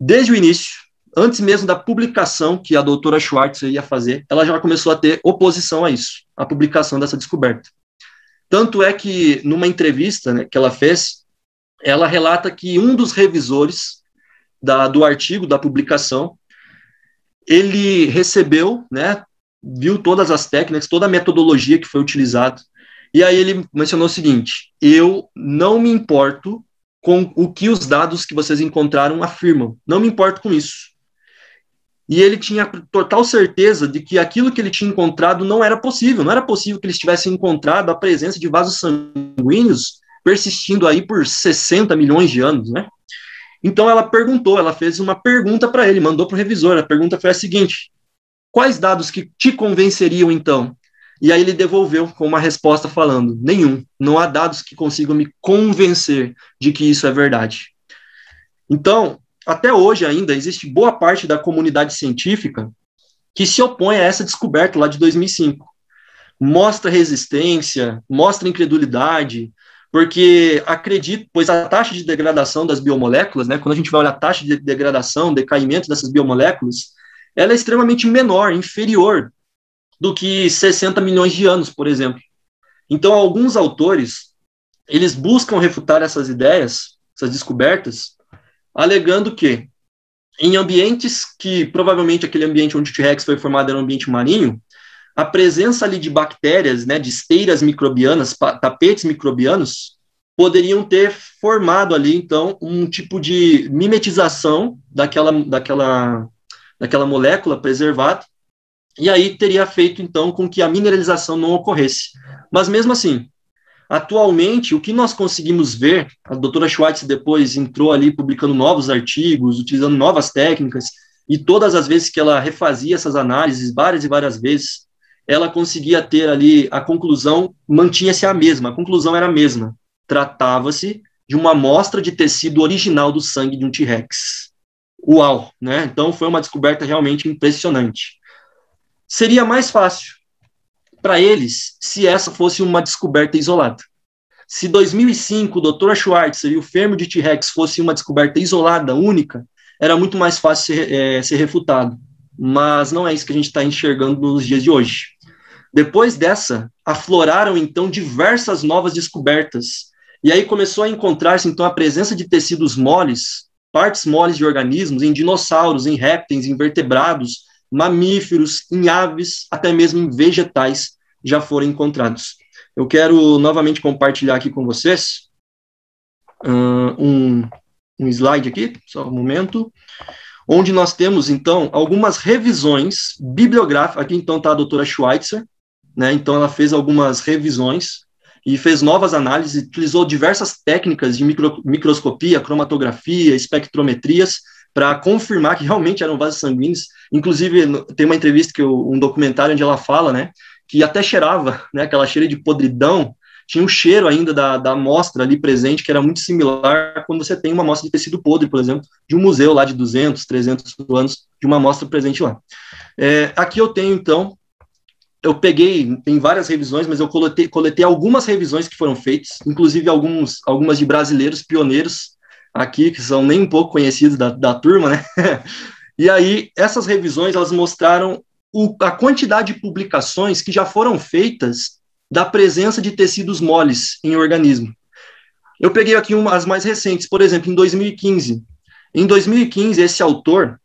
desde o início, antes mesmo da publicação que a doutora Schwartz ia fazer, ela já começou a ter oposição a isso, a publicação dessa descoberta. Tanto é que, numa entrevista né, que ela fez, ela relata que um dos revisores da, do artigo, da publicação, ele recebeu, né, viu todas as técnicas, toda a metodologia que foi utilizada, e aí ele mencionou o seguinte: eu não me importo com o que os dados que vocês encontraram afirmam. Não me importo com isso. E ele tinha total certeza de que aquilo que ele tinha encontrado não era possível. Não era possível que eles tivessem encontrado a presença de vasos sanguíneos persistindo aí por 60 milhões de anos, né? Então ela perguntou, ela fez uma pergunta para ele, mandou para o revisor. A pergunta foi a seguinte: Quais dados que te convenceriam então e aí ele devolveu com uma resposta falando: nenhum, não há dados que consigam me convencer de que isso é verdade. Então, até hoje ainda existe boa parte da comunidade científica que se opõe a essa descoberta lá de 2005. Mostra resistência, mostra incredulidade, porque acredito, pois a taxa de degradação das biomoléculas, né, quando a gente vai olhar a taxa de degradação, decaimento dessas biomoléculas, ela é extremamente menor, inferior do que 60 milhões de anos, por exemplo. Então, alguns autores, eles buscam refutar essas ideias, essas descobertas, alegando que em ambientes que provavelmente aquele ambiente onde o T-Rex foi formado era um ambiente marinho, a presença ali de bactérias, né, de esteiras microbianas, tapetes microbianos, poderiam ter formado ali, então, um tipo de mimetização daquela, daquela, daquela molécula preservada, e aí teria feito então com que a mineralização não ocorresse. Mas mesmo assim, atualmente o que nós conseguimos ver, a doutora Schwartz depois entrou ali publicando novos artigos, utilizando novas técnicas, e todas as vezes que ela refazia essas análises, várias e várias vezes, ela conseguia ter ali a conclusão, mantinha-se a mesma, a conclusão era a mesma. Tratava-se de uma amostra de tecido original do sangue de um T-Rex. Uau, né? Então foi uma descoberta realmente impressionante seria mais fácil para eles se essa fosse uma descoberta isolada. Se 2005 o Dr. Schwartz, e o fêmur de T-Rex fosse uma descoberta isolada, única, era muito mais fácil ser, é, ser refutado. Mas não é isso que a gente está enxergando nos dias de hoje. Depois dessa, afloraram então diversas novas descobertas. E aí começou a encontrar-se então a presença de tecidos moles, partes moles de organismos em dinossauros, em répteis, em vertebrados, mamíferos, em aves, até mesmo em vegetais já foram encontrados. Eu quero novamente compartilhar aqui com vocês ah, um, um slide aqui, só um momento, onde nós temos, então, algumas revisões bibliográficas. Aqui, então, está a doutora Schweitzer, né? Então, ela fez algumas revisões e fez novas análises, utilizou diversas técnicas de micro, microscopia, cromatografia, espectrometrias, para confirmar que realmente eram vasos sanguíneos. Inclusive, tem uma entrevista, que eu, um documentário onde ela fala, né, que até cheirava, né, aquela cheira de podridão, tinha um cheiro ainda da, da amostra ali presente, que era muito similar quando você tem uma amostra de tecido podre, por exemplo, de um museu lá de 200, 300 anos, de uma amostra presente lá. É, aqui eu tenho, então, eu peguei, tem várias revisões, mas eu coletei, coletei algumas revisões que foram feitas, inclusive alguns, algumas de brasileiros pioneiros aqui, que são nem um pouco conhecidos da, da turma, né? e aí, essas revisões, elas mostraram o, a quantidade de publicações que já foram feitas da presença de tecidos moles em organismo. Eu peguei aqui uma, as mais recentes, por exemplo, em 2015. Em 2015, esse autor,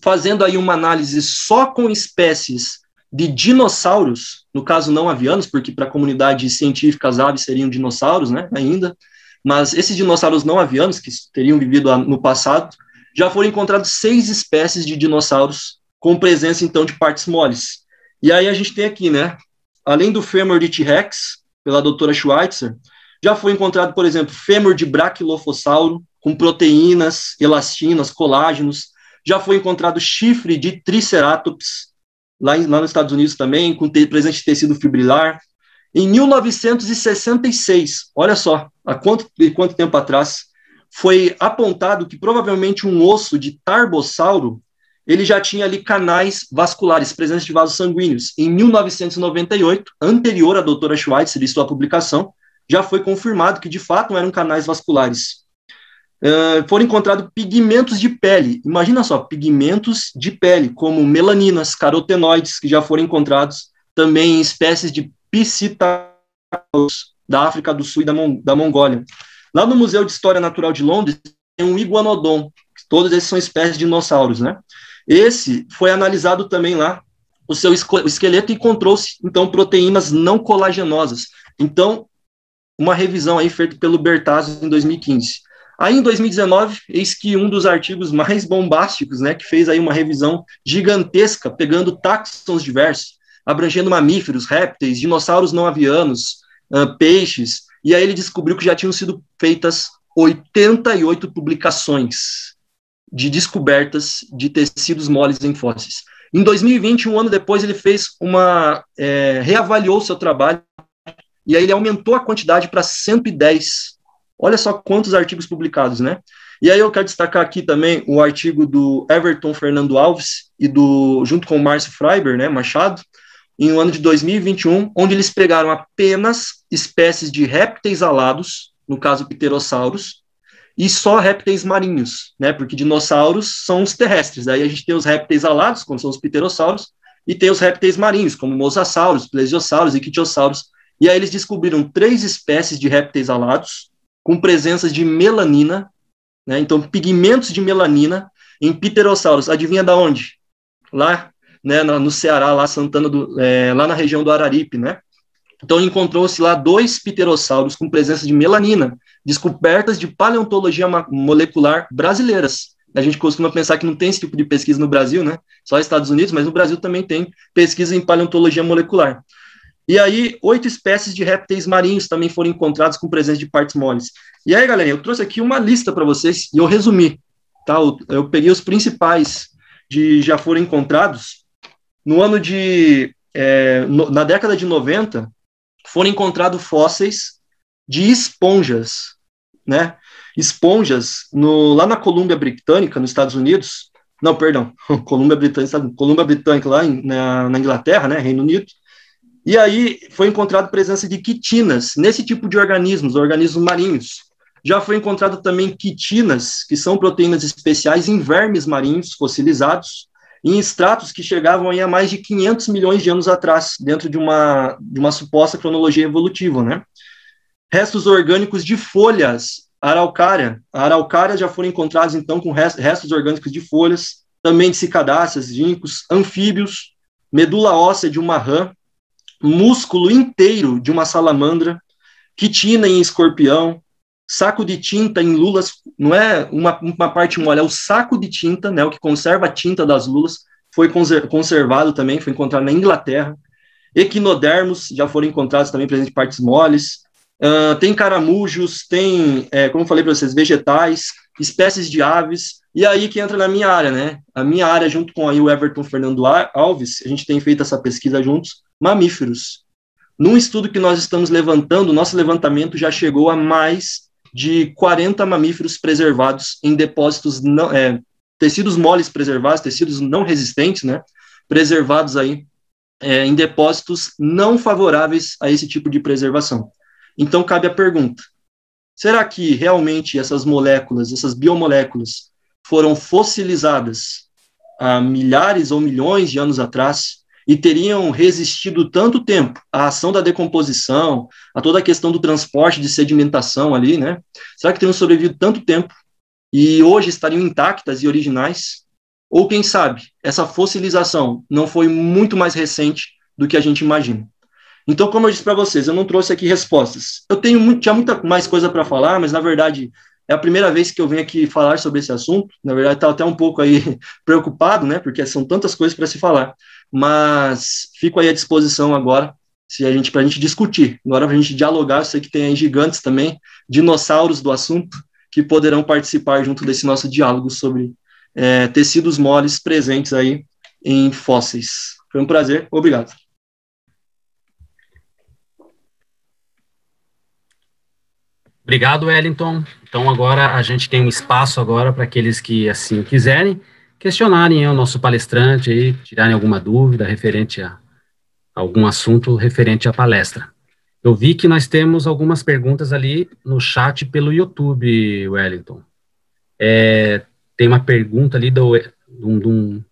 fazendo aí uma análise só com espécies de dinossauros, no caso não avianos, porque para a comunidade científica as aves seriam dinossauros, né, ainda, mas esses dinossauros não avianos, que teriam vivido no passado, já foram encontrados seis espécies de dinossauros com presença, então, de partes moles. E aí a gente tem aqui, né? Além do fêmur de T-Rex, pela doutora Schweitzer, já foi encontrado, por exemplo, fêmur de braquilofossauro, com proteínas, elastinas, colágenos. Já foi encontrado chifre de Triceratops, lá, em, lá nos Estados Unidos também, com te, presente tecido fibrilar. Em 1966, olha só, há quanto, quanto tempo atrás, foi apontado que provavelmente um osso de tarbossauro ele já tinha ali canais vasculares, presença de vasos sanguíneos. Em 1998, anterior à doutora Schweitzer e sua publicação, já foi confirmado que de fato eram canais vasculares. Uh, foram encontrados pigmentos de pele. Imagina só, pigmentos de pele, como melaninas, carotenoides, que já foram encontrados também em espécies de Piscitalos, da África do Sul e da, Mon da Mongólia. Lá no Museu de História Natural de Londres tem um iguanodon, todos esses são espécies de dinossauros, né? Esse foi analisado também lá, o seu esqueleto, e encontrou-se, então, proteínas não colagenosas. Então, uma revisão aí feita pelo Bertazzo em 2015. Aí, em 2019, eis que um dos artigos mais bombásticos, né, que fez aí uma revisão gigantesca, pegando taxons diversos, abrangendo mamíferos, répteis, dinossauros não avianos, ah, peixes, e aí ele descobriu que já tinham sido feitas 88 publicações de descobertas de tecidos moles em fósseis. Em 2020, um ano depois, ele fez uma. É, reavaliou seu trabalho e aí ele aumentou a quantidade para 110. Olha só quantos artigos publicados, né? E aí eu quero destacar aqui também o artigo do Everton Fernando Alves e do junto com o Márcio Freiber, né, Machado, em um ano de 2021, onde eles pegaram apenas espécies de répteis alados, no caso pterossauros, e só répteis marinhos, né? Porque dinossauros são os terrestres. Daí a gente tem os répteis alados, como são os pterossauros, e tem os répteis marinhos, como mosassauros, plesiosauros e quitiossauros. E aí eles descobriram três espécies de répteis alados com presença de melanina, né? Então pigmentos de melanina em pterossauros. Adivinha da onde? Lá né, no Ceará, lá Santana do, é, lá na região do Araripe, né? Então encontrou-se lá dois pterossauros com presença de melanina, descobertas de paleontologia molecular brasileiras. A gente costuma pensar que não tem esse tipo de pesquisa no Brasil, né? Só Estados Unidos, mas no Brasil também tem pesquisa em paleontologia molecular. E aí, oito espécies de répteis marinhos também foram encontradas com presença de partes moles. E aí, galera, eu trouxe aqui uma lista para vocês e eu resumi, tá? Eu, eu peguei os principais de já foram encontrados no ano de. É, no, na década de 90, foram encontrados fósseis de esponjas, né? Esponjas no, lá na Colômbia Britânica, nos Estados Unidos. Não, perdão, Colômbia Britânica, Colômbia Britânica lá em, na, na Inglaterra, né? Reino Unido. E aí foi encontrado presença de quitinas nesse tipo de organismos, organismos marinhos. Já foi encontrado também quitinas, que são proteínas especiais em vermes marinhos fossilizados, em estratos que chegavam aí a mais de 500 milhões de anos atrás, dentro de uma, de uma suposta cronologia evolutiva, né? Restos orgânicos de folhas, araucária. A araucária já foram encontrados, então, com restos orgânicos de folhas, também de cicadáceas, gincos, anfíbios, medula óssea de uma rã, músculo inteiro de uma salamandra, quitina em escorpião, saco de tinta em lulas, não é uma, uma parte mole, é o saco de tinta, né, o que conserva a tinta das lulas, foi conservado também, foi encontrado na Inglaterra. Equinodermos já foram encontrados também presentes partes moles. Uh, tem caramujos, tem, é, como falei para vocês, vegetais, espécies de aves. E aí que entra na minha área, né? A minha área, junto com aí o Everton Fernando Alves, a gente tem feito essa pesquisa juntos, mamíferos. Num estudo que nós estamos levantando, nosso levantamento já chegou a mais de 40 mamíferos preservados em depósitos não, é, tecidos moles preservados, tecidos não resistentes, né, preservados aí é, em depósitos não favoráveis a esse tipo de preservação. Então cabe a pergunta: será que realmente essas moléculas, essas biomoléculas, foram fossilizadas há milhares ou milhões de anos atrás e teriam resistido tanto tempo à ação da decomposição, a toda a questão do transporte de sedimentação ali, né? Será que teriam sobrevivido tanto tempo e hoje estariam intactas e originais? Ou quem sabe, essa fossilização não foi muito mais recente do que a gente imagina. Então, como eu disse para vocês, eu não trouxe aqui respostas. Eu tenho muito, tinha muita mais coisa para falar, mas na verdade é a primeira vez que eu venho aqui falar sobre esse assunto. Na verdade, estou tá até um pouco aí preocupado, né? Porque são tantas coisas para se falar mas fico aí à disposição agora se a gente para a gente discutir. Agora para a gente dialogar, eu sei que tem aí gigantes também, dinossauros do assunto que poderão participar junto desse nosso diálogo sobre é, tecidos moles presentes aí em fósseis. Foi um prazer, obrigado. Obrigado, Wellington. Então agora a gente tem um espaço agora para aqueles que assim quiserem questionarem o nosso palestrante e tirarem alguma dúvida referente a algum assunto referente à palestra. Eu vi que nós temos algumas perguntas ali no chat pelo YouTube, Wellington. É, tem uma pergunta ali do, do, do,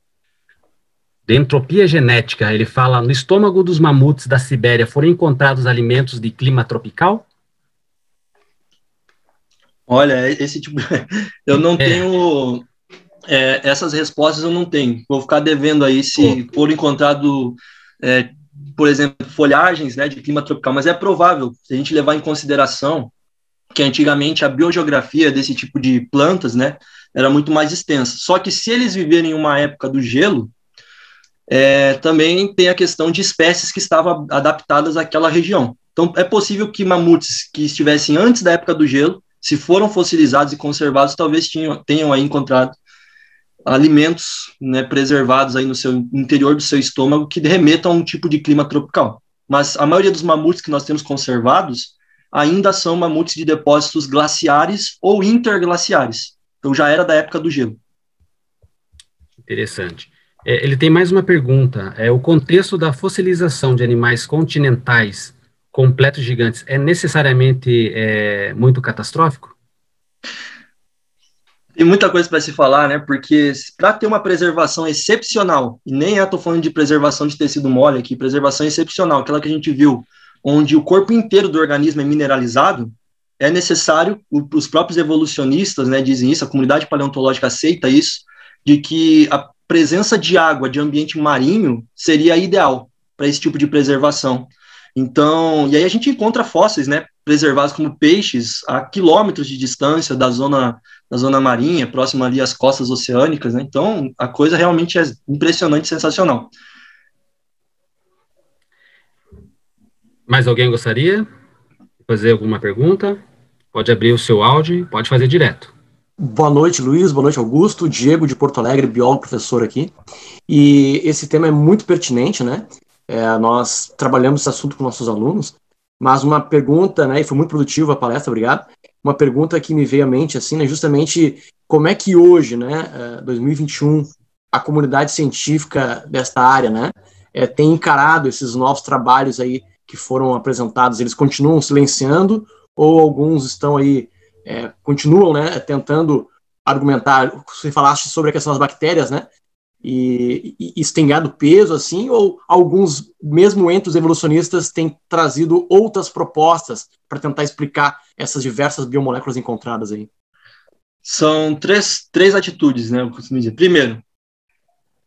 de entropia genética. Ele fala: no estômago dos mamutes da Sibéria foram encontrados alimentos de clima tropical? Olha, esse tipo. eu não é. tenho é, essas respostas eu não tenho. Vou ficar devendo aí se Pô. for encontrado, é, por exemplo, folhagens né, de clima tropical, mas é provável, se a gente levar em consideração que antigamente a biogeografia desse tipo de plantas né, era muito mais extensa. Só que se eles viverem em uma época do gelo, é, também tem a questão de espécies que estavam adaptadas àquela região. Então, é possível que mamutes que estivessem antes da época do gelo, se foram fossilizados e conservados, talvez tinham, tenham encontrado alimentos né, preservados aí no seu interior do seu estômago que remetam a um tipo de clima tropical. Mas a maioria dos mamutes que nós temos conservados ainda são mamutes de depósitos glaciares ou interglaciares. Então já era da época do gelo. Interessante. É, ele tem mais uma pergunta. É, o contexto da fossilização de animais continentais completos gigantes é necessariamente é, muito catastrófico? Tem muita coisa para se falar, né? Porque para ter uma preservação excepcional, e nem estou falando de preservação de tecido mole aqui, preservação excepcional, aquela que a gente viu, onde o corpo inteiro do organismo é mineralizado, é necessário, os próprios evolucionistas né, dizem isso, a comunidade paleontológica aceita isso, de que a presença de água de ambiente marinho seria ideal para esse tipo de preservação. Então, e aí a gente encontra fósseis, né, preservados como peixes a quilômetros de distância da zona da zona marinha, próxima ali às costas oceânicas, né? Então, a coisa realmente é impressionante, sensacional. Mais alguém gostaria de fazer alguma pergunta? Pode abrir o seu áudio, pode fazer direto. Boa noite, Luiz. Boa noite, Augusto. Diego de Porto Alegre, biólogo, professor aqui. E esse tema é muito pertinente, né? É, nós trabalhamos esse assunto com nossos alunos, mas uma pergunta, né, e foi muito produtiva a palestra, obrigado. Uma pergunta que me veio à mente, assim, né, justamente como é que hoje, né, 2021, é, a comunidade científica desta área, né, é, tem encarado esses novos trabalhos aí que foram apresentados? Eles continuam silenciando ou alguns estão aí, é, continuam, né, tentando argumentar? Você falaste sobre a questão das bactérias, né, e, e, isso tem ganhado peso, assim, ou alguns, mesmo entre os evolucionistas, têm trazido outras propostas para tentar explicar essas diversas biomoléculas encontradas aí? São três, três atitudes, né? Eu costumo dizer. Primeiro,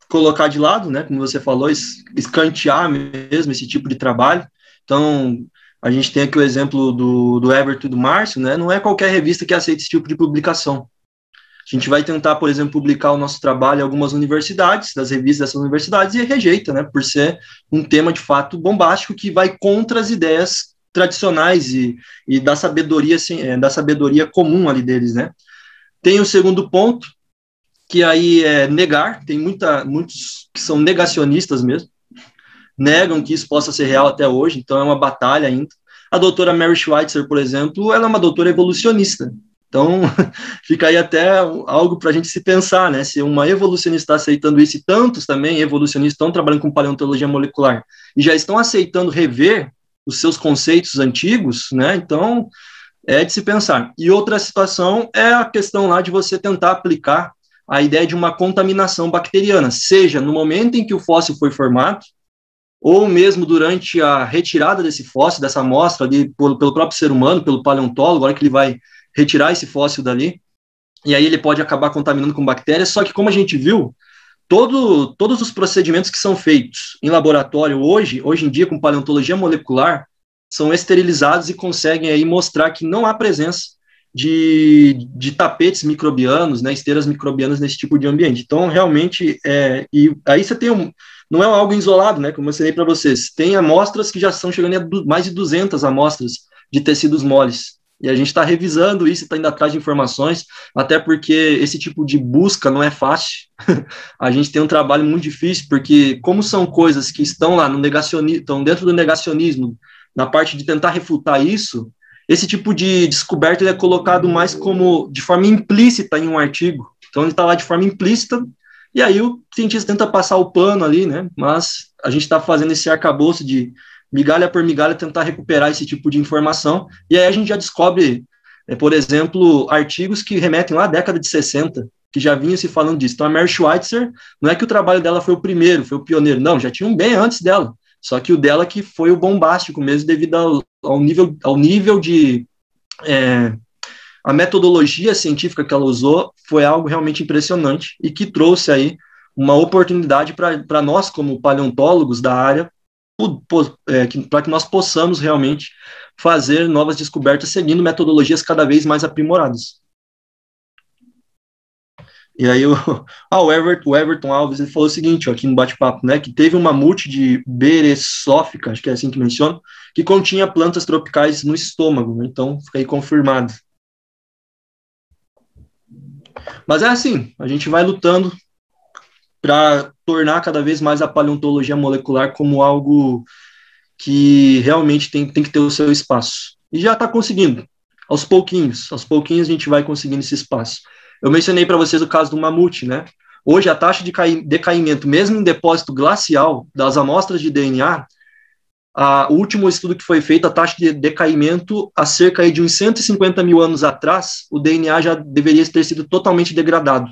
colocar de lado, né? Como você falou, escantear mesmo esse tipo de trabalho. Então, a gente tem aqui o exemplo do, do Everton e do Márcio, né? Não é qualquer revista que aceita esse tipo de publicação. A gente vai tentar, por exemplo, publicar o nosso trabalho em algumas universidades, das revistas dessas universidades, e rejeita, né, por ser um tema de fato bombástico que vai contra as ideias tradicionais e, e da sabedoria assim, é, da sabedoria comum ali deles, né? Tem o segundo ponto que aí é negar, tem muita muitos que são negacionistas mesmo, negam que isso possa ser real até hoje, então é uma batalha ainda. A doutora Mary Schweitzer, por exemplo, ela é uma doutora evolucionista, então, fica aí até algo para a gente se pensar, né? Se uma evolucionista está aceitando isso, e tantos também evolucionistas estão trabalhando com paleontologia molecular e já estão aceitando rever os seus conceitos antigos, né? Então, é de se pensar. E outra situação é a questão lá de você tentar aplicar a ideia de uma contaminação bacteriana, seja no momento em que o fóssil foi formado, ou mesmo durante a retirada desse fóssil, dessa amostra ali pelo, pelo próprio ser humano, pelo paleontólogo, agora que ele vai retirar esse fóssil dali, e aí ele pode acabar contaminando com bactérias. Só que, como a gente viu, todo, todos os procedimentos que são feitos em laboratório hoje, hoje em dia com paleontologia molecular, são esterilizados e conseguem aí mostrar que não há presença de, de tapetes microbianos, né, esteiras microbianas nesse tipo de ambiente. Então, realmente, é, e aí você tem um, não é algo isolado, né, como eu falei para vocês, tem amostras que já estão chegando a mais de 200 amostras de tecidos moles e a gente está revisando isso, está indo atrás de informações, até porque esse tipo de busca não é fácil. a gente tem um trabalho muito difícil, porque como são coisas que estão lá no negacionismo, estão dentro do negacionismo, na parte de tentar refutar isso, esse tipo de descoberta é colocado mais como de forma implícita em um artigo. Então ele está lá de forma implícita, e aí o cientista tenta passar o pano ali, né? Mas a gente está fazendo esse arcabouço de migalha por migalha, tentar recuperar esse tipo de informação. E aí a gente já descobre, é, por exemplo, artigos que remetem lá à década de 60, que já vinha se falando disso. Então, a Mary Schweitzer, não é que o trabalho dela foi o primeiro, foi o pioneiro, não, já tinha um bem antes dela. Só que o dela que foi o bombástico mesmo, devido ao, ao nível, ao nível de. É, a metodologia científica que ela usou foi algo realmente impressionante e que trouxe aí uma oportunidade para nós, como paleontólogos da área, para é, que nós possamos realmente fazer novas descobertas seguindo metodologias cada vez mais aprimoradas. E aí o, ah, o, Everton, o Everton Alves ele falou o seguinte, ó, aqui no bate-papo, né, que teve uma multe de beresófica, acho que é assim que menciona, que continha plantas tropicais no estômago, né, então aí confirmado. Mas é assim, a gente vai lutando para tornar cada vez mais a paleontologia molecular como algo que realmente tem, tem que ter o seu espaço. E já está conseguindo, aos pouquinhos, aos pouquinhos a gente vai conseguindo esse espaço. Eu mencionei para vocês o caso do mamute, né? Hoje a taxa de decaimento, mesmo em depósito glacial, das amostras de DNA, a, o último estudo que foi feito, a taxa de decaimento, há cerca de uns 150 mil anos atrás, o DNA já deveria ter sido totalmente degradado.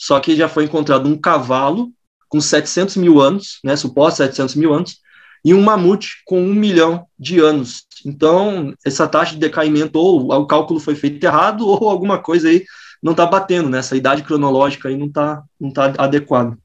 Só que já foi encontrado um cavalo com 700 mil anos, né, supostos 700 mil anos, e um mamute com um milhão de anos. Então, essa taxa de decaimento, ou o cálculo foi feito errado, ou alguma coisa aí não está batendo, né? Essa idade cronológica aí não está não tá adequada.